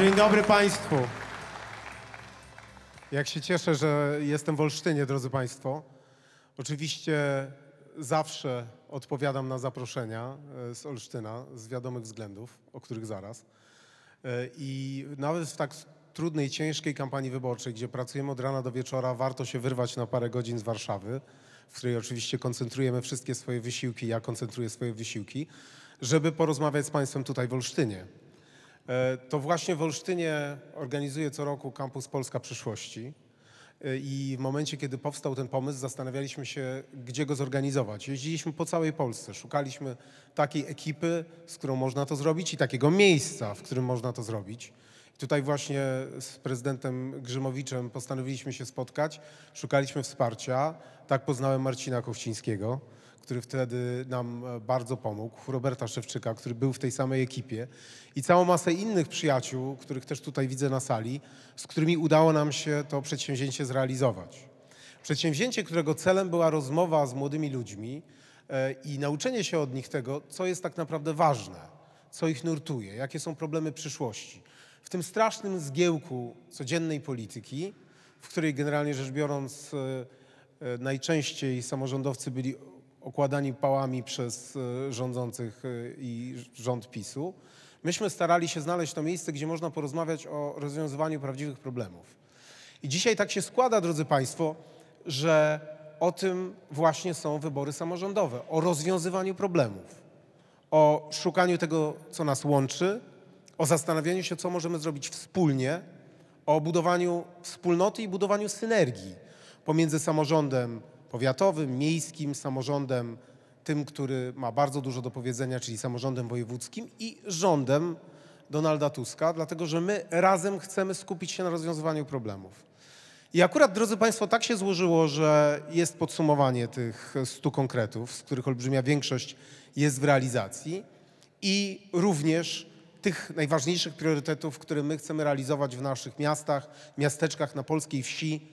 Dzień dobry Państwu. Jak się cieszę, że jestem w Olsztynie, drodzy Państwo. Oczywiście zawsze odpowiadam na zaproszenia e, z Olsztyna z wiadomych względów, o których zaraz. E, I nawet w tak trudnej, ciężkiej kampanii wyborczej, gdzie pracujemy od rana do wieczora, warto się wyrwać na parę godzin z Warszawy, w której oczywiście koncentrujemy wszystkie swoje wysiłki, ja koncentruję swoje wysiłki, żeby porozmawiać z Państwem tutaj w Olsztynie. E, to właśnie w Olsztynie organizuje co roku Kampus Polska Przyszłości. E, I w momencie, kiedy powstał ten pomysł, zastanawialiśmy się, gdzie go zorganizować. Jeździliśmy po całej Polsce, szukaliśmy takiej ekipy, z którą można to zrobić i takiego miejsca, w którym można to zrobić. I tutaj właśnie z prezydentem Grzymowiczem postanowiliśmy się spotkać, szukaliśmy wsparcia. Tak poznałem Marcina Kościńskiego który wtedy nam e, bardzo pomógł, Roberta Szewczyka, który był w tej samej ekipie i całą masę innych przyjaciół, których też tutaj widzę na sali, z którymi udało nam się to przedsięwzięcie zrealizować. Przedsięwzięcie, którego celem była rozmowa z młodymi ludźmi e, i nauczenie się od nich tego, co jest tak naprawdę ważne, co ich nurtuje, jakie są problemy przyszłości. W tym strasznym zgiełku codziennej polityki, w której generalnie rzecz biorąc e, najczęściej samorządowcy byli okładani pałami przez e, rządzących e, i rząd PiSu. Myśmy starali się znaleźć to miejsce, gdzie można porozmawiać o rozwiązywaniu prawdziwych problemów. I dzisiaj tak się składa, drodzy Państwo, że o tym właśnie są wybory samorządowe o rozwiązywaniu problemów, o szukaniu tego, co nas łączy, o zastanawianiu się, co możemy zrobić wspólnie, o budowaniu wspólnoty i budowaniu synergii pomiędzy samorządem, powiatowym, miejskim, samorządem tym, który ma bardzo dużo do powiedzenia, czyli samorządem wojewódzkim i rządem Donalda Tuska, dlatego że my razem chcemy skupić się na rozwiązywaniu problemów. I akurat, drodzy Państwo, tak się złożyło, że jest podsumowanie tych stu konkretów, z których olbrzymia większość jest w realizacji i również tych najważniejszych priorytetów, które my chcemy realizować w naszych miastach, miasteczkach, na polskiej wsi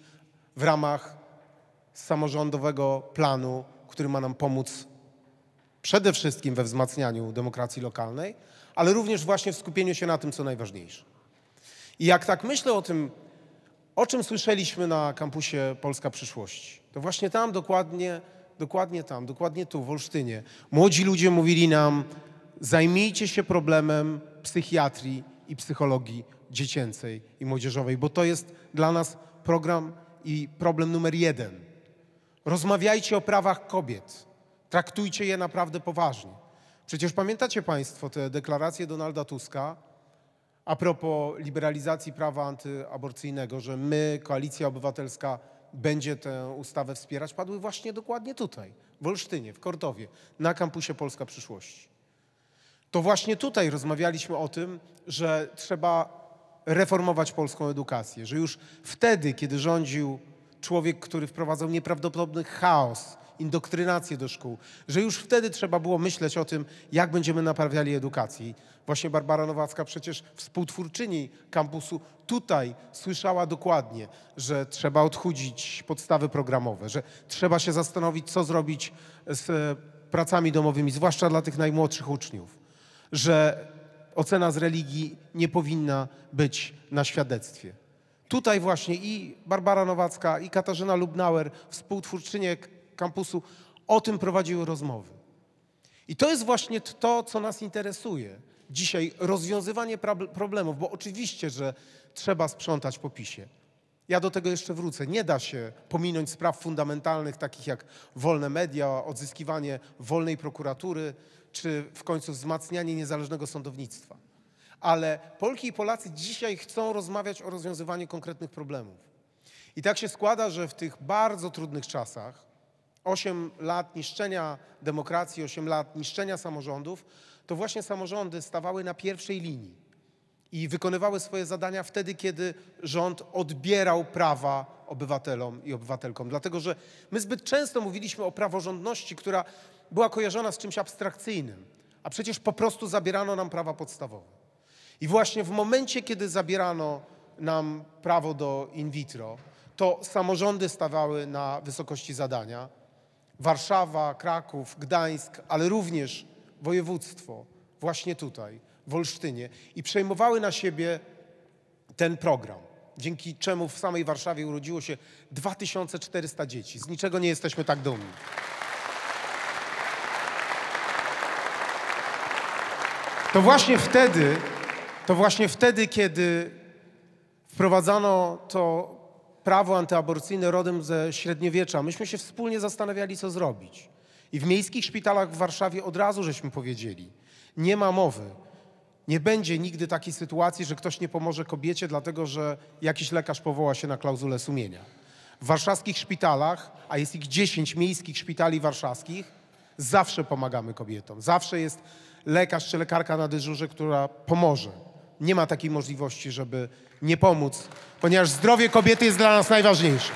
w ramach samorządowego planu, który ma nam pomóc przede wszystkim we wzmacnianiu demokracji lokalnej, ale również właśnie w skupieniu się na tym, co najważniejsze. I jak tak myślę o tym, o czym słyszeliśmy na kampusie Polska Przyszłości, to właśnie tam dokładnie, dokładnie tam, dokładnie tu, w Olsztynie, młodzi ludzie mówili nam, zajmijcie się problemem psychiatrii i psychologii dziecięcej i młodzieżowej, bo to jest dla nas program i problem numer jeden. Rozmawiajcie o prawach kobiet. Traktujcie je naprawdę poważnie. Przecież pamiętacie Państwo te deklaracje Donalda Tuska a propos liberalizacji prawa antyaborcyjnego, że my, Koalicja Obywatelska, będzie tę ustawę wspierać, padły właśnie dokładnie tutaj, w Olsztynie, w Kortowie, na kampusie Polska Przyszłości. To właśnie tutaj rozmawialiśmy o tym, że trzeba reformować polską edukację, że już wtedy, kiedy rządził człowiek, który wprowadzał nieprawdopodobny chaos, indoktrynację do szkół, że już wtedy trzeba było myśleć o tym, jak będziemy naprawiali edukację. Właśnie Barbara Nowacka, przecież współtwórczyni kampusu, tutaj słyszała dokładnie, że trzeba odchudzić podstawy programowe, że trzeba się zastanowić, co zrobić z e, pracami domowymi, zwłaszcza dla tych najmłodszych uczniów, że ocena z religii nie powinna być na świadectwie. Tutaj właśnie i Barbara Nowacka, i Katarzyna Lubnauer, współtwórczynie kampusu, o tym prowadziły rozmowy. I to jest właśnie to, co nas interesuje dzisiaj, rozwiązywanie problemów, bo oczywiście, że trzeba sprzątać po PiSie. Ja do tego jeszcze wrócę. Nie da się pominąć spraw fundamentalnych, takich jak wolne media, odzyskiwanie wolnej prokuratury, czy w końcu wzmacnianie niezależnego sądownictwa. Ale Polki i Polacy dzisiaj chcą rozmawiać o rozwiązywaniu konkretnych problemów. I tak się składa, że w tych bardzo trudnych czasach, 8 lat niszczenia demokracji, 8 lat niszczenia samorządów, to właśnie samorządy stawały na pierwszej linii i wykonywały swoje zadania wtedy, kiedy rząd odbierał prawa obywatelom i obywatelkom. Dlatego, że my zbyt często mówiliśmy o praworządności, która była kojarzona z czymś abstrakcyjnym, a przecież po prostu zabierano nam prawa podstawowe. I właśnie w momencie, kiedy zabierano nam prawo do in vitro, to samorządy stawały na wysokości zadania. Warszawa, Kraków, Gdańsk, ale również województwo, właśnie tutaj, w Olsztynie, i przejmowały na siebie ten program, dzięki czemu w samej Warszawie urodziło się 2400 dzieci. Z niczego nie jesteśmy tak dumni. To właśnie wtedy to właśnie wtedy, kiedy wprowadzano to prawo antyaborcyjne rodem ze średniowiecza, myśmy się wspólnie zastanawiali, co zrobić. I w miejskich szpitalach w Warszawie od razu żeśmy powiedzieli, nie ma mowy. Nie będzie nigdy takiej sytuacji, że ktoś nie pomoże kobiecie, dlatego że jakiś lekarz powoła się na klauzulę sumienia. W warszawskich szpitalach, a jest ich 10 miejskich szpitali warszawskich, zawsze pomagamy kobietom. Zawsze jest lekarz czy lekarka na dyżurze, która pomoże nie ma takiej możliwości, żeby nie pomóc, ponieważ zdrowie kobiety jest dla nas najważniejsze.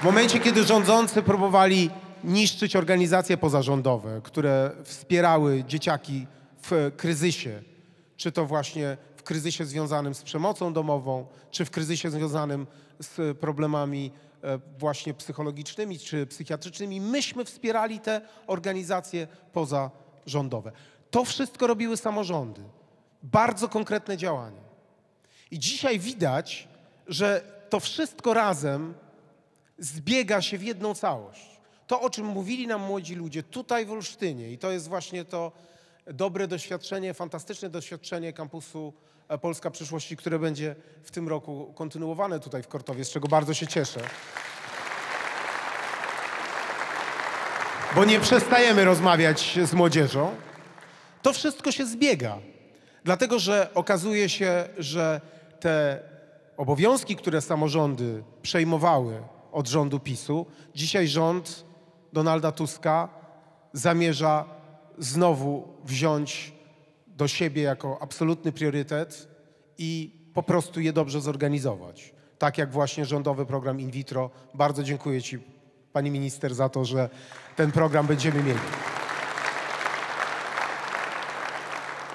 W momencie, kiedy rządzący próbowali niszczyć organizacje pozarządowe, które wspierały dzieciaki w kryzysie, czy to właśnie w kryzysie związanym z przemocą domową, czy w kryzysie związanym z problemami e, właśnie psychologicznymi czy psychiatrycznymi, myśmy wspierali te organizacje pozarządowe. To wszystko robiły samorządy. Bardzo konkretne działania. I dzisiaj widać, że to wszystko razem zbiega się w jedną całość. To, o czym mówili nam młodzi ludzie tutaj w Olsztynie, i to jest właśnie to dobre doświadczenie, fantastyczne doświadczenie kampusu e, Polska Przyszłości, które będzie w tym roku kontynuowane tutaj w Kortowie, z czego bardzo się cieszę. Bo nie przestajemy rozmawiać z młodzieżą. To wszystko się zbiega, dlatego że okazuje się, że te obowiązki, które samorządy przejmowały od rządu PiSu, dzisiaj rząd Donalda Tuska zamierza znowu wziąć do siebie jako absolutny priorytet i po prostu je dobrze zorganizować. Tak jak właśnie rządowy program in vitro. Bardzo dziękuję Ci, Pani Minister, za to, że ten program będziemy mieli.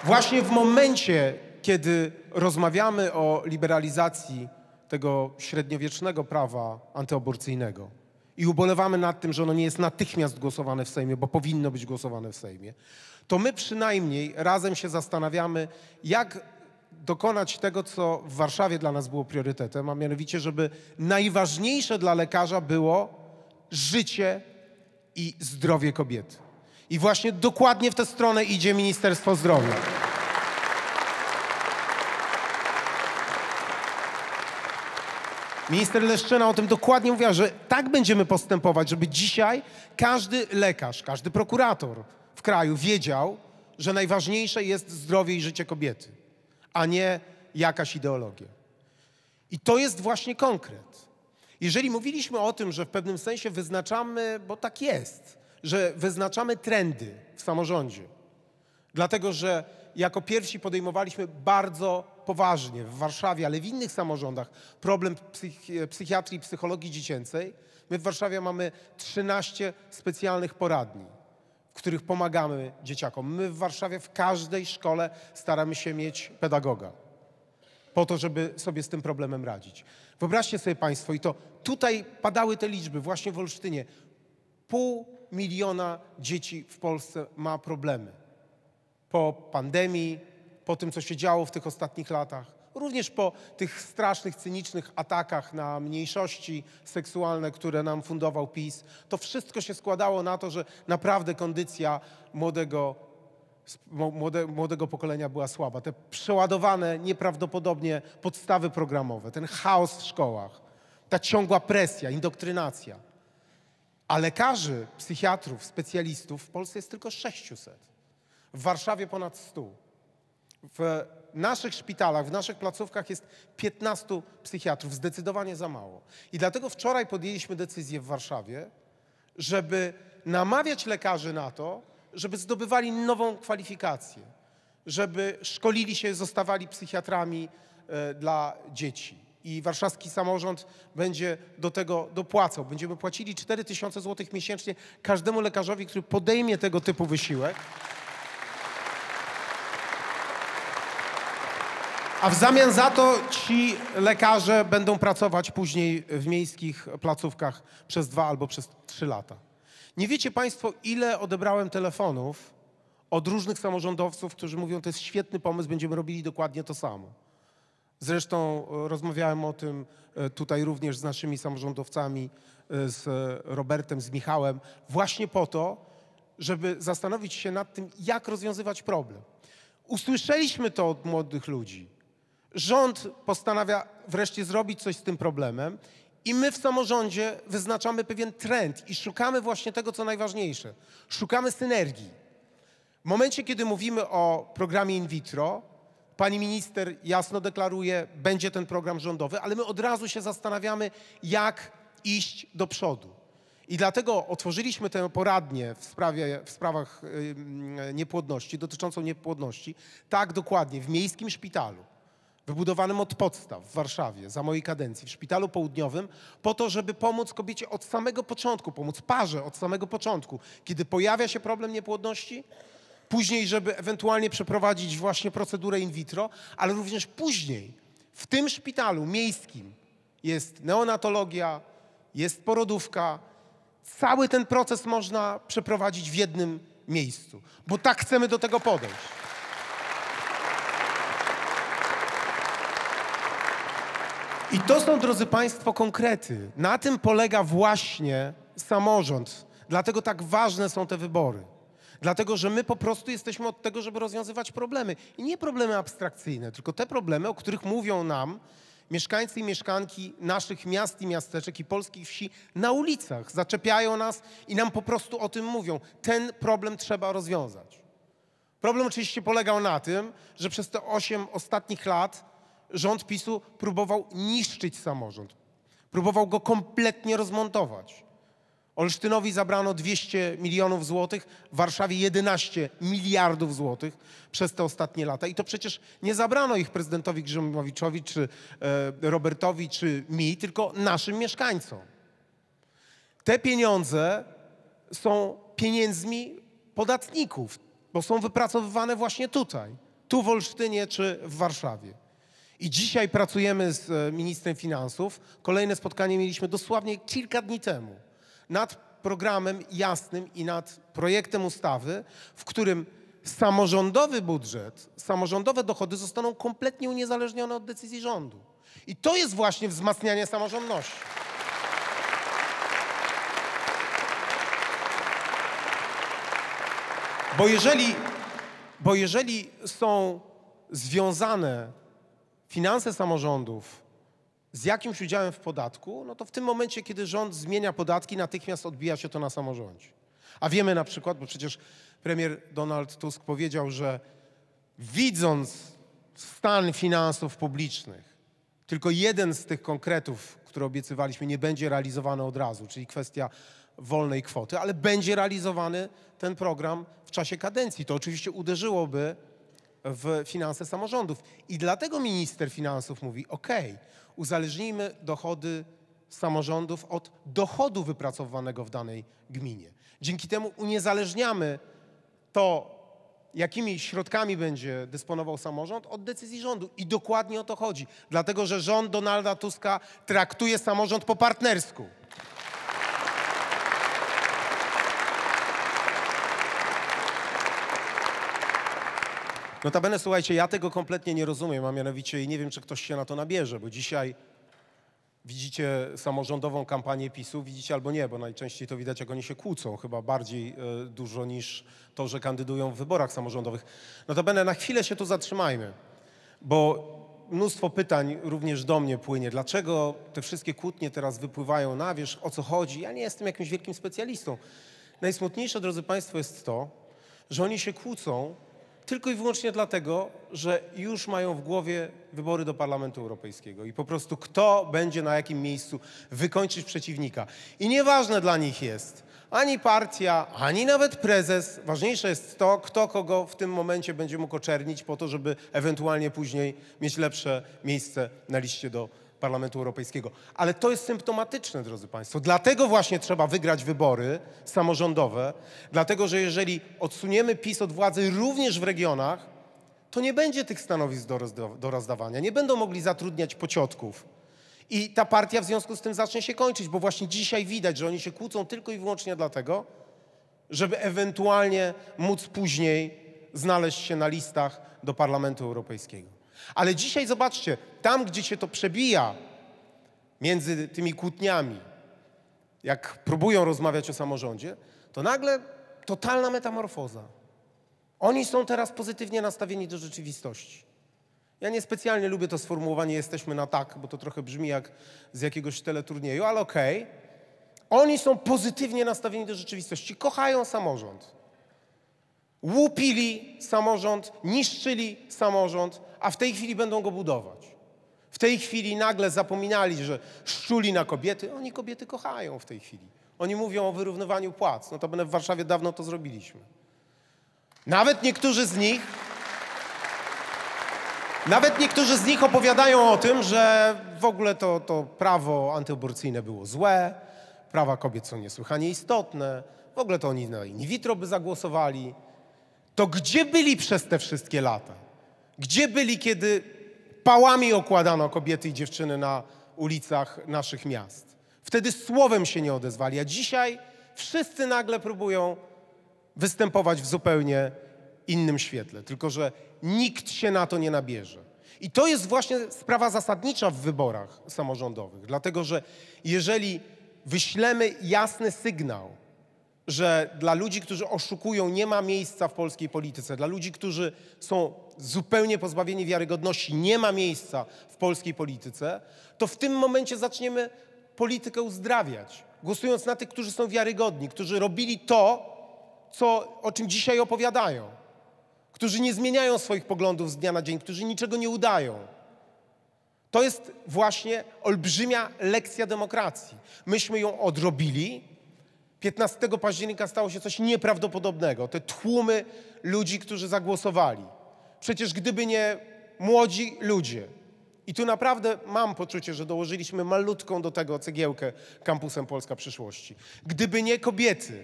Właśnie w momencie, kiedy rozmawiamy o liberalizacji tego średniowiecznego prawa antyaborcyjnego i ubolewamy nad tym, że ono nie jest natychmiast głosowane w Sejmie, bo powinno być głosowane w Sejmie, to my przynajmniej razem się zastanawiamy, jak dokonać tego, co w Warszawie dla nas było priorytetem, a mianowicie, żeby najważniejsze dla lekarza było życie i zdrowie kobiety. I właśnie dokładnie w tę stronę idzie Ministerstwo Zdrowia. Minister Leszczyna o tym dokładnie mówiła, że tak będziemy postępować, żeby dzisiaj każdy lekarz, każdy prokurator w kraju wiedział, że najważniejsze jest zdrowie i życie kobiety, a nie jakaś ideologia. I to jest właśnie konkret. Jeżeli mówiliśmy o tym, że w pewnym sensie wyznaczamy, bo tak jest, że wyznaczamy trendy w samorządzie. Dlatego, że jako pierwsi podejmowaliśmy bardzo poważnie w Warszawie, ale w innych samorządach problem psychiatrii i psychologii dziecięcej. My w Warszawie mamy 13 specjalnych poradni, w których pomagamy dzieciakom. My w Warszawie w każdej szkole staramy się mieć pedagoga po to, żeby sobie z tym problemem radzić. Wyobraźcie sobie Państwo, i to tutaj padały te liczby, właśnie w Olsztynie. Pół miliona dzieci w Polsce ma problemy. Po pandemii, po tym, co się działo w tych ostatnich latach, również po tych strasznych, cynicznych atakach na mniejszości seksualne, które nam fundował PiS, to wszystko się składało na to, że naprawdę kondycja młodego, młode, młodego pokolenia była słaba. Te przeładowane nieprawdopodobnie podstawy programowe, ten chaos w szkołach, ta ciągła presja, indoktrynacja. A lekarzy, psychiatrów, specjalistów w Polsce jest tylko 600. W Warszawie ponad 100. W naszych szpitalach, w naszych placówkach jest 15 psychiatrów, zdecydowanie za mało. I dlatego wczoraj podjęliśmy decyzję w Warszawie, żeby namawiać lekarzy na to, żeby zdobywali nową kwalifikację, żeby szkolili się, zostawali psychiatrami e, dla dzieci i warszawski samorząd będzie do tego dopłacał. Będziemy płacili 4 tysiące złotych miesięcznie każdemu lekarzowi, który podejmie tego typu wysiłek. A w zamian za to ci lekarze będą pracować później w miejskich placówkach przez dwa albo przez trzy lata. Nie wiecie Państwo, ile odebrałem telefonów od różnych samorządowców, którzy mówią, to jest świetny pomysł, będziemy robili dokładnie to samo. Zresztą e, rozmawiałem o tym e, tutaj również z naszymi samorządowcami, e, z Robertem, z Michałem, właśnie po to, żeby zastanowić się nad tym, jak rozwiązywać problem. Usłyszeliśmy to od młodych ludzi. Rząd postanawia wreszcie zrobić coś z tym problemem i my w samorządzie wyznaczamy pewien trend i szukamy właśnie tego, co najważniejsze. Szukamy synergii. W momencie, kiedy mówimy o programie in vitro, Pani minister jasno deklaruje, będzie ten program rządowy, ale my od razu się zastanawiamy, jak iść do przodu. I dlatego otworzyliśmy tę poradnię w, sprawie, w sprawach niepłodności, dotyczącą niepłodności, tak dokładnie, w miejskim szpitalu, wybudowanym od podstaw w Warszawie za mojej kadencji, w szpitalu południowym, po to, żeby pomóc kobiecie od samego początku, pomóc parze od samego początku. Kiedy pojawia się problem niepłodności, później, żeby ewentualnie przeprowadzić właśnie procedurę in vitro, ale również później w tym szpitalu miejskim jest neonatologia, jest porodówka. Cały ten proces można przeprowadzić w jednym miejscu, bo tak chcemy do tego podejść. I to są, drodzy Państwo, konkrety. Na tym polega właśnie samorząd. Dlatego tak ważne są te wybory. Dlatego, że my po prostu jesteśmy od tego, żeby rozwiązywać problemy. I nie problemy abstrakcyjne, tylko te problemy, o których mówią nam mieszkańcy i mieszkanki naszych miast i miasteczek i polskich wsi na ulicach. Zaczepiają nas i nam po prostu o tym mówią. Ten problem trzeba rozwiązać. Problem oczywiście polegał na tym, że przez te osiem ostatnich lat rząd PiSu próbował niszczyć samorząd. Próbował go kompletnie rozmontować. Olsztynowi zabrano 200 milionów złotych, w Warszawie 11 miliardów złotych przez te ostatnie lata. I to przecież nie zabrano ich prezydentowi Grzymowiczowi, czy e, Robertowi, czy mi, tylko naszym mieszkańcom. Te pieniądze są pieniędzmi podatników, bo są wypracowywane właśnie tutaj, tu w Olsztynie czy w Warszawie. I dzisiaj pracujemy z e, ministrem finansów. Kolejne spotkanie mieliśmy dosłownie kilka dni temu nad programem jasnym i nad projektem ustawy, w którym samorządowy budżet, samorządowe dochody zostaną kompletnie uniezależnione od decyzji rządu. I to jest właśnie wzmacnianie samorządności. Bo jeżeli, bo jeżeli są związane finanse samorządów z jakimś udziałem w podatku, no to w tym momencie, kiedy rząd zmienia podatki, natychmiast odbija się to na samorządzie. A wiemy na przykład, bo przecież premier Donald Tusk powiedział, że widząc stan finansów publicznych, tylko jeden z tych konkretów, które obiecywaliśmy, nie będzie realizowany od razu, czyli kwestia wolnej kwoty, ale będzie realizowany ten program w czasie kadencji. To oczywiście uderzyłoby w finanse samorządów. I dlatego minister finansów mówi: OK, uzależnijmy dochody samorządów od dochodu wypracowanego w danej gminie. Dzięki temu uniezależniamy to, jakimi środkami będzie dysponował samorząd, od decyzji rządu. I dokładnie o to chodzi. Dlatego, że rząd Donalda Tuska traktuje samorząd po partnersku. Notabene, słuchajcie, ja tego kompletnie nie rozumiem, a mianowicie i nie wiem, czy ktoś się na to nabierze, bo dzisiaj widzicie samorządową kampanię PiSu, widzicie albo nie, bo najczęściej to widać, jak oni się kłócą, chyba bardziej y, dużo niż to, że kandydują w wyborach samorządowych. Notabene, na chwilę się tu zatrzymajmy, bo mnóstwo pytań również do mnie płynie. Dlaczego te wszystkie kłótnie teraz wypływają na wierzch? O co chodzi? Ja nie jestem jakimś wielkim specjalistą. Najsmutniejsze, drodzy Państwo, jest to, że oni się kłócą tylko i wyłącznie dlatego, że już mają w głowie wybory do Parlamentu Europejskiego i po prostu kto będzie na jakim miejscu wykończyć przeciwnika. I nieważne dla nich jest ani partia, ani nawet prezes. Ważniejsze jest to, kto kogo w tym momencie będzie mógł oczernić po to, żeby ewentualnie później mieć lepsze miejsce na liście do Parlamentu Europejskiego. Ale to jest symptomatyczne, drodzy Państwo. Dlatego właśnie trzeba wygrać wybory samorządowe, dlatego że jeżeli odsuniemy PiS od władzy również w regionach, to nie będzie tych stanowisk do, do rozdawania, nie będą mogli zatrudniać pociotków. I ta partia w związku z tym zacznie się kończyć, bo właśnie dzisiaj widać, że oni się kłócą tylko i wyłącznie dlatego, żeby ewentualnie móc później znaleźć się na listach do Parlamentu Europejskiego. Ale dzisiaj zobaczcie, tam gdzie się to przebija między tymi kłótniami, jak próbują rozmawiać o samorządzie, to nagle totalna metamorfoza. Oni są teraz pozytywnie nastawieni do rzeczywistości. Ja niespecjalnie lubię to sformułowanie jesteśmy na tak, bo to trochę brzmi jak z jakiegoś teleturnieju, ale okej. Okay. Oni są pozytywnie nastawieni do rzeczywistości, kochają samorząd. Łupili samorząd, niszczyli samorząd, a w tej chwili będą go budować. W tej chwili nagle zapominali, że szczuli na kobiety. Oni kobiety kochają w tej chwili. Oni mówią o wyrównywaniu płac. No to w Warszawie dawno to zrobiliśmy. Nawet niektórzy z nich, nawet niektórzy z nich opowiadają o tym, że w ogóle to, to prawo antyaborcyjne było złe, prawa kobiet są niesłychanie istotne, w ogóle to oni na in vitro by zagłosowali. To gdzie byli przez te wszystkie lata? Gdzie byli, kiedy pałami okładano kobiety i dziewczyny na ulicach naszych miast? Wtedy słowem się nie odezwali, a dzisiaj wszyscy nagle próbują występować w zupełnie innym świetle, tylko że nikt się na to nie nabierze. I to jest właśnie sprawa zasadnicza w wyborach samorządowych, dlatego że jeżeli wyślemy jasny sygnał, że dla ludzi, którzy oszukują, nie ma miejsca w polskiej polityce, dla ludzi, którzy są zupełnie pozbawienie wiarygodności, nie ma miejsca w polskiej polityce, to w tym momencie zaczniemy politykę uzdrawiać, głosując na tych, którzy są wiarygodni, którzy robili to, co, o czym dzisiaj opowiadają, którzy nie zmieniają swoich poglądów z dnia na dzień, którzy niczego nie udają. To jest właśnie olbrzymia lekcja demokracji. Myśmy ją odrobili. 15 października stało się coś nieprawdopodobnego. Te tłumy ludzi, którzy zagłosowali. Przecież gdyby nie młodzi ludzie, i tu naprawdę mam poczucie, że dołożyliśmy malutką do tego cegiełkę kampusem Polska przyszłości. Gdyby nie kobiety,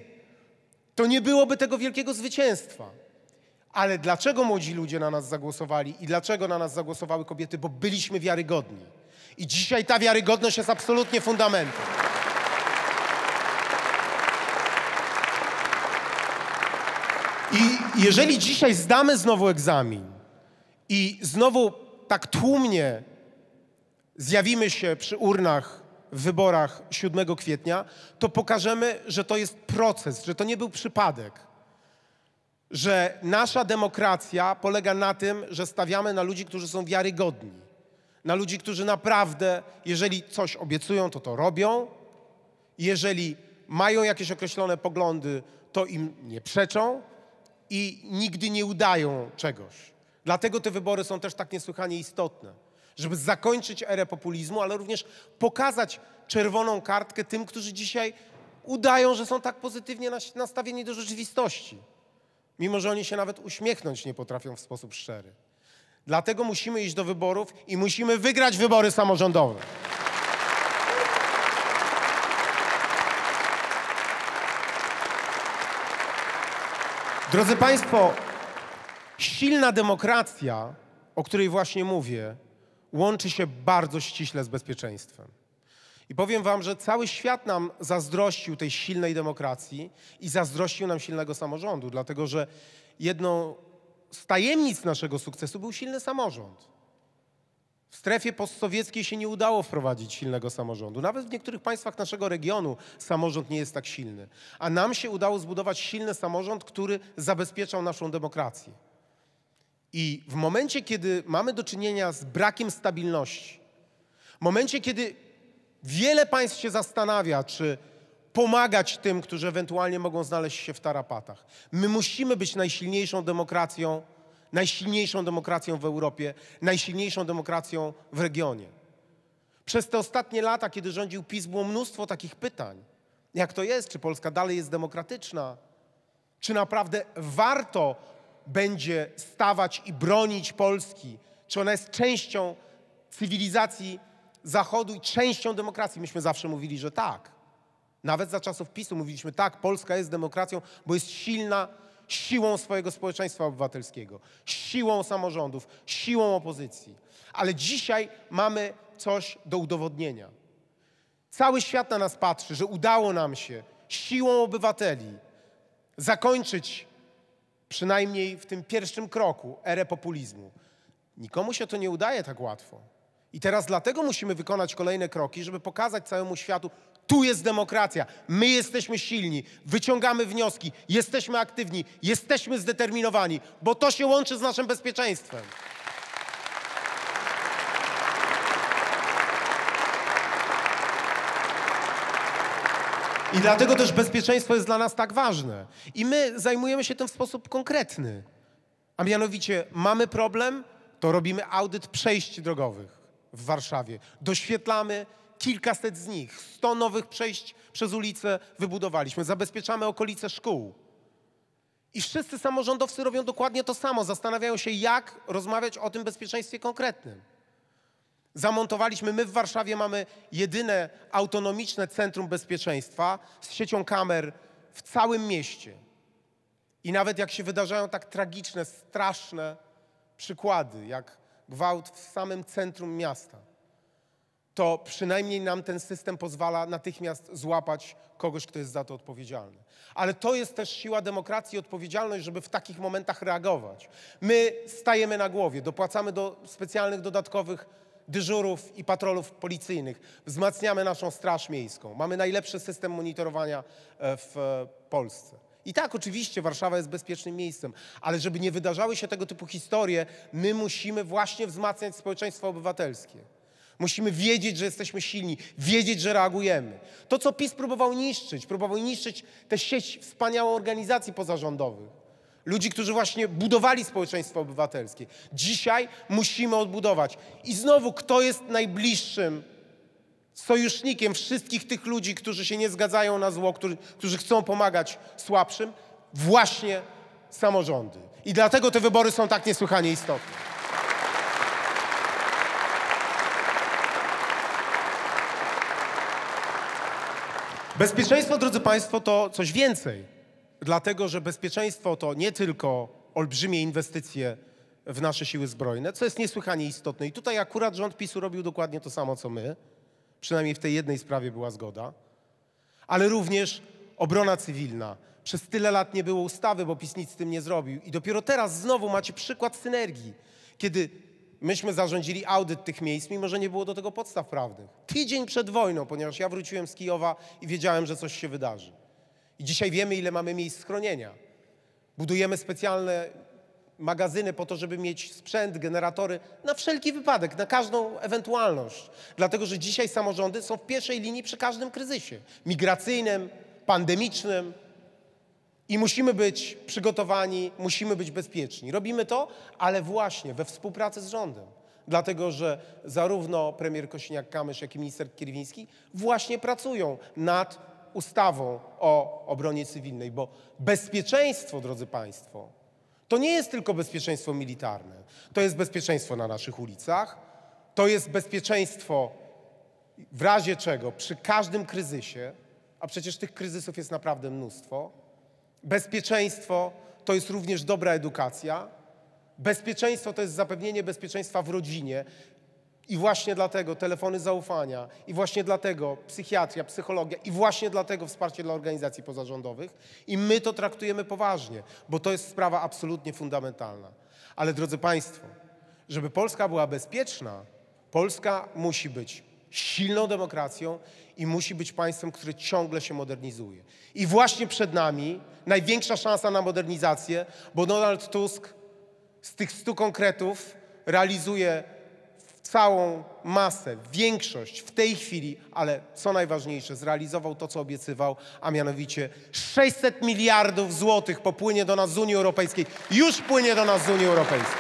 to nie byłoby tego wielkiego zwycięstwa. Ale dlaczego młodzi ludzie na nas zagłosowali i dlaczego na nas zagłosowały kobiety? Bo byliśmy wiarygodni. I dzisiaj ta wiarygodność jest absolutnie fundamentem. I jeżeli dzisiaj zdamy znowu egzamin, i znowu tak tłumnie zjawimy się przy urnach w wyborach 7 kwietnia, to pokażemy, że to jest proces, że to nie był przypadek. Że nasza demokracja polega na tym, że stawiamy na ludzi, którzy są wiarygodni, na ludzi, którzy naprawdę, jeżeli coś obiecują, to to robią, jeżeli mają jakieś określone poglądy, to im nie przeczą i nigdy nie udają czegoś. Dlatego te wybory są też tak niesłychanie istotne, żeby zakończyć erę populizmu, ale również pokazać czerwoną kartkę tym, którzy dzisiaj udają, że są tak pozytywnie nastawieni do rzeczywistości, mimo że oni się nawet uśmiechnąć nie potrafią w sposób szczery. Dlatego musimy iść do wyborów i musimy wygrać wybory samorządowe. Drodzy Państwo, Silna demokracja, o której właśnie mówię, łączy się bardzo ściśle z bezpieczeństwem. I powiem Wam, że cały świat nam zazdrościł tej silnej demokracji i zazdrościł nam silnego samorządu, dlatego że jedną z tajemnic naszego sukcesu był silny samorząd. W strefie postsowieckiej się nie udało wprowadzić silnego samorządu. Nawet w niektórych państwach naszego regionu samorząd nie jest tak silny. A nam się udało zbudować silny samorząd, który zabezpieczał naszą demokrację. I w momencie, kiedy mamy do czynienia z brakiem stabilności, w momencie, kiedy wiele państw się zastanawia, czy pomagać tym, którzy ewentualnie mogą znaleźć się w tarapatach. My musimy być najsilniejszą demokracją, najsilniejszą demokracją w Europie, najsilniejszą demokracją w regionie. Przez te ostatnie lata, kiedy rządził PiS, było mnóstwo takich pytań. Jak to jest? Czy Polska dalej jest demokratyczna? Czy naprawdę warto będzie stawać i bronić Polski, czy ona jest częścią cywilizacji Zachodu i częścią demokracji. Myśmy zawsze mówili, że tak. Nawet za czasów PiSu mówiliśmy, tak, Polska jest demokracją, bo jest silna siłą swojego społeczeństwa obywatelskiego, siłą samorządów, siłą opozycji. Ale dzisiaj mamy coś do udowodnienia. Cały świat na nas patrzy, że udało nam się siłą obywateli zakończyć przynajmniej w tym pierwszym kroku, erę populizmu. Nikomu się to nie udaje tak łatwo. I teraz dlatego musimy wykonać kolejne kroki, żeby pokazać całemu światu, tu jest demokracja, my jesteśmy silni, wyciągamy wnioski, jesteśmy aktywni, jesteśmy zdeterminowani, bo to się łączy z naszym bezpieczeństwem. I dlatego też bezpieczeństwo jest dla nas tak ważne. I my zajmujemy się tym w sposób konkretny. A mianowicie mamy problem, to robimy audyt przejść drogowych w Warszawie. Doświetlamy kilkaset z nich. Sto nowych przejść przez ulicę wybudowaliśmy. Zabezpieczamy okolice szkół. I wszyscy samorządowcy robią dokładnie to samo. Zastanawiają się, jak rozmawiać o tym bezpieczeństwie konkretnym. Zamontowaliśmy, my w Warszawie mamy jedyne autonomiczne centrum bezpieczeństwa z siecią kamer w całym mieście. I nawet jak się wydarzają tak tragiczne, straszne przykłady, jak gwałt w samym centrum miasta, to przynajmniej nam ten system pozwala natychmiast złapać kogoś, kto jest za to odpowiedzialny. Ale to jest też siła demokracji i odpowiedzialność, żeby w takich momentach reagować. My stajemy na głowie, dopłacamy do specjalnych dodatkowych dyżurów i patrolów policyjnych. Wzmacniamy naszą Straż Miejską. Mamy najlepszy system monitorowania e, w e, Polsce. I tak, oczywiście, Warszawa jest bezpiecznym miejscem, ale żeby nie wydarzały się tego typu historie, my musimy właśnie wzmacniać społeczeństwo obywatelskie. Musimy wiedzieć, że jesteśmy silni, wiedzieć, że reagujemy. To, co PiS próbował niszczyć, próbował niszczyć tę sieć wspaniałą organizacji pozarządowych ludzi, którzy właśnie budowali społeczeństwo obywatelskie. Dzisiaj musimy odbudować. I znowu, kto jest najbliższym sojusznikiem wszystkich tych ludzi, którzy się nie zgadzają na zło, którzy, którzy chcą pomagać słabszym? Właśnie samorządy. I dlatego te wybory są tak niesłychanie istotne. Bezpieczeństwo, drodzy Państwo, to coś więcej dlatego że bezpieczeństwo to nie tylko olbrzymie inwestycje w nasze siły zbrojne, co jest niesłychanie istotne. I tutaj akurat rząd PiSu robił dokładnie to samo, co my. Przynajmniej w tej jednej sprawie była zgoda. Ale również obrona cywilna. Przez tyle lat nie było ustawy, bo PiS nic z tym nie zrobił. I dopiero teraz znowu macie przykład synergii, kiedy myśmy zarządzili audyt tych miejsc, mimo że nie było do tego podstaw prawnych. Tydzień przed wojną, ponieważ ja wróciłem z Kijowa i wiedziałem, że coś się wydarzy. I dzisiaj wiemy, ile mamy miejsc schronienia. Budujemy specjalne magazyny po to, żeby mieć sprzęt, generatory na wszelki wypadek, na każdą ewentualność. Dlatego, że dzisiaj samorządy są w pierwszej linii przy każdym kryzysie migracyjnym, pandemicznym. I musimy być przygotowani, musimy być bezpieczni. Robimy to, ale właśnie we współpracy z rządem. Dlatego, że zarówno premier Kosiniak-Kamysz, jak i minister Kierwiński właśnie pracują nad ustawą o obronie cywilnej, bo bezpieczeństwo, drodzy Państwo, to nie jest tylko bezpieczeństwo militarne. To jest bezpieczeństwo na naszych ulicach, to jest bezpieczeństwo w razie czego przy każdym kryzysie, a przecież tych kryzysów jest naprawdę mnóstwo. Bezpieczeństwo to jest również dobra edukacja. Bezpieczeństwo to jest zapewnienie bezpieczeństwa w rodzinie, i właśnie dlatego telefony zaufania, i właśnie dlatego psychiatria, psychologia, i właśnie dlatego wsparcie dla organizacji pozarządowych. I my to traktujemy poważnie, bo to jest sprawa absolutnie fundamentalna. Ale drodzy Państwo, żeby Polska była bezpieczna, Polska musi być silną demokracją i musi być państwem, które ciągle się modernizuje. I właśnie przed nami największa szansa na modernizację, bo Donald Tusk z tych stu konkretów realizuje całą masę, większość w tej chwili, ale co najważniejsze, zrealizował to, co obiecywał, a mianowicie 600 miliardów złotych popłynie do nas z Unii Europejskiej. Już płynie do nas z Unii Europejskiej.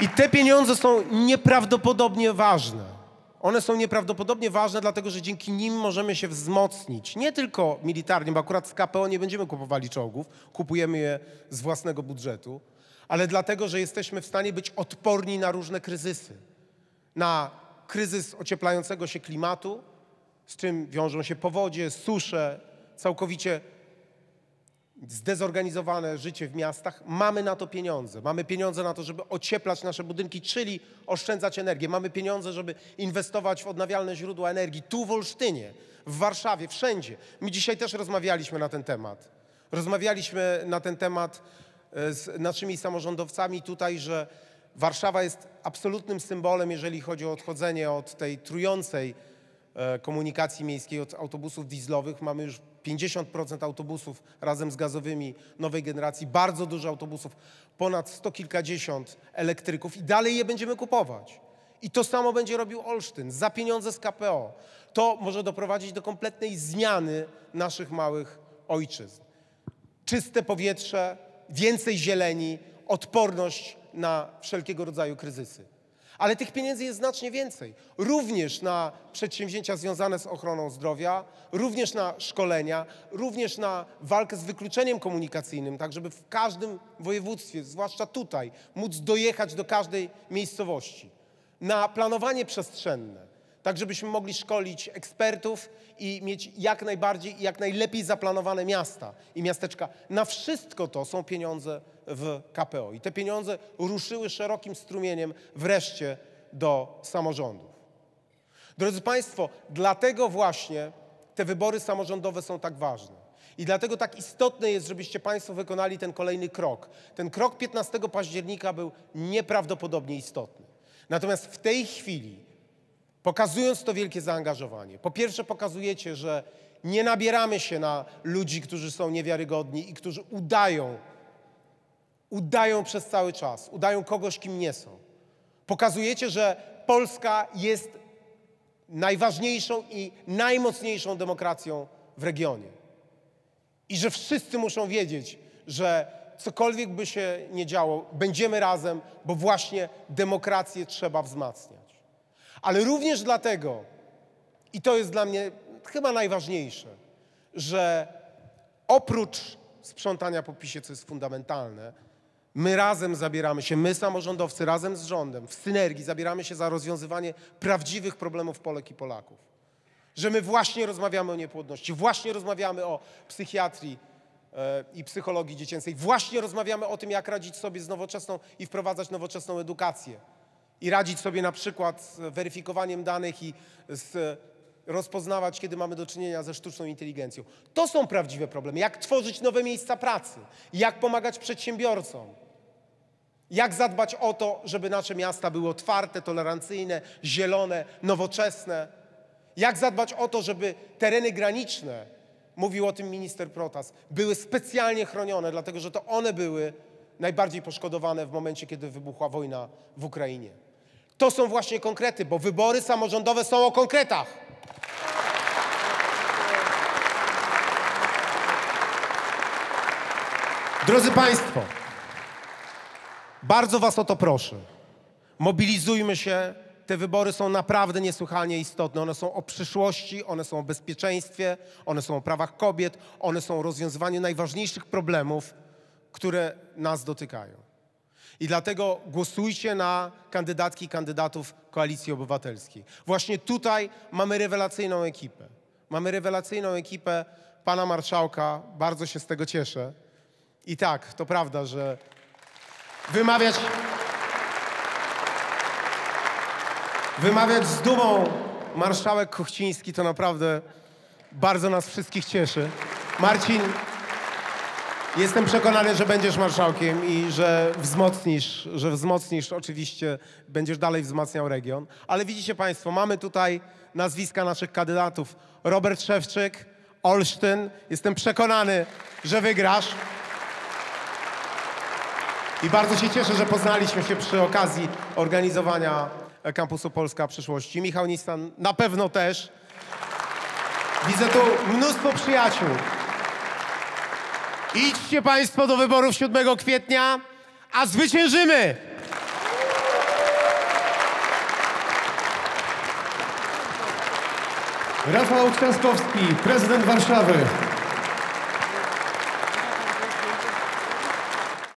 I te pieniądze są nieprawdopodobnie ważne. One są nieprawdopodobnie ważne, dlatego że dzięki nim możemy się wzmocnić. Nie tylko militarnie, bo akurat z KPO nie będziemy kupowali czołgów, kupujemy je z własnego budżetu, ale dlatego, że jesteśmy w stanie być odporni na różne kryzysy. Na kryzys ocieplającego się klimatu, z czym wiążą się powodzie, susze, całkowicie zdezorganizowane życie w miastach, mamy na to pieniądze. Mamy pieniądze na to, żeby ocieplać nasze budynki, czyli oszczędzać energię. Mamy pieniądze, żeby inwestować w odnawialne źródła energii. Tu w Olsztynie, w Warszawie, wszędzie. My dzisiaj też rozmawialiśmy na ten temat. Rozmawialiśmy na ten temat e, z naszymi samorządowcami tutaj, że Warszawa jest absolutnym symbolem, jeżeli chodzi o odchodzenie od tej trującej e, komunikacji miejskiej, od autobusów dieslowych. Mamy już 50% autobusów razem z gazowymi nowej generacji, bardzo dużo autobusów, ponad sto kilkadziesiąt elektryków i dalej je będziemy kupować. I to samo będzie robił Olsztyn za pieniądze z KPO. To może doprowadzić do kompletnej zmiany naszych małych ojczyzn. Czyste powietrze, więcej zieleni, odporność na wszelkiego rodzaju kryzysy. Ale tych pieniędzy jest znacznie więcej. Również na przedsięwzięcia związane z ochroną zdrowia, również na szkolenia, również na walkę z wykluczeniem komunikacyjnym, tak żeby w każdym województwie, zwłaszcza tutaj, móc dojechać do każdej miejscowości. Na planowanie przestrzenne, tak żebyśmy mogli szkolić ekspertów i mieć jak najbardziej i jak najlepiej zaplanowane miasta i miasteczka. Na wszystko to są pieniądze w KPO. I te pieniądze ruszyły szerokim strumieniem wreszcie do samorządów. Drodzy Państwo, dlatego właśnie te wybory samorządowe są tak ważne. I dlatego tak istotne jest, żebyście Państwo wykonali ten kolejny krok. Ten krok 15 października był nieprawdopodobnie istotny. Natomiast w tej chwili, pokazując to wielkie zaangażowanie, po pierwsze pokazujecie, że nie nabieramy się na ludzi, którzy są niewiarygodni i którzy udają, udają przez cały czas, udają kogoś, kim nie są. Pokazujecie, że Polska jest najważniejszą i najmocniejszą demokracją w regionie. I że wszyscy muszą wiedzieć, że cokolwiek by się nie działo, będziemy razem, bo właśnie demokrację trzeba wzmacniać. Ale również dlatego, i to jest dla mnie chyba najważniejsze, że oprócz sprzątania po pisie, co jest fundamentalne, My razem zabieramy się, my samorządowcy, razem z rządem, w synergii zabieramy się za rozwiązywanie prawdziwych problemów Polek i Polaków. Że my właśnie rozmawiamy o niepłodności, właśnie rozmawiamy o psychiatrii e, i psychologii dziecięcej, właśnie rozmawiamy o tym, jak radzić sobie z nowoczesną i wprowadzać nowoczesną edukację. I radzić sobie na przykład z weryfikowaniem danych i z rozpoznawać, kiedy mamy do czynienia ze sztuczną inteligencją. To są prawdziwe problemy. Jak tworzyć nowe miejsca pracy, jak pomagać przedsiębiorcom. Jak zadbać o to, żeby nasze miasta były otwarte, tolerancyjne, zielone, nowoczesne? Jak zadbać o to, żeby tereny graniczne, mówił o tym minister Protas, były specjalnie chronione, dlatego że to one były najbardziej poszkodowane w momencie, kiedy wybuchła wojna w Ukrainie. To są właśnie konkrety, bo wybory samorządowe są o konkretach. Drodzy Państwo, bardzo Was o to proszę. Mobilizujmy się. Te wybory są naprawdę niesłychanie istotne. One są o przyszłości, one są o bezpieczeństwie, one są o prawach kobiet, one są o rozwiązywaniu najważniejszych problemów, które nas dotykają. I dlatego głosujcie na kandydatki i kandydatów Koalicji Obywatelskiej. Właśnie tutaj mamy rewelacyjną ekipę. Mamy rewelacyjną ekipę pana marszałka. Bardzo się z tego cieszę. I tak, to prawda, że wymawiać, wymawiać z dumą marszałek Kuchciński, to naprawdę bardzo nas wszystkich cieszy. Marcin, jestem przekonany, że będziesz marszałkiem i że wzmocnisz, że wzmocnisz oczywiście, będziesz dalej wzmacniał region. Ale widzicie Państwo, mamy tutaj nazwiska naszych kandydatów. Robert Szewczyk, Olsztyn. Jestem przekonany, że wygrasz. I bardzo się cieszę, że poznaliśmy się przy okazji organizowania Kampusu Polska Przyszłości. Michał Nistan na pewno też. Widzę tu mnóstwo przyjaciół. Idźcie Państwo do wyborów 7 kwietnia, a zwyciężymy! Rafał Trzaskowski, prezydent Warszawy.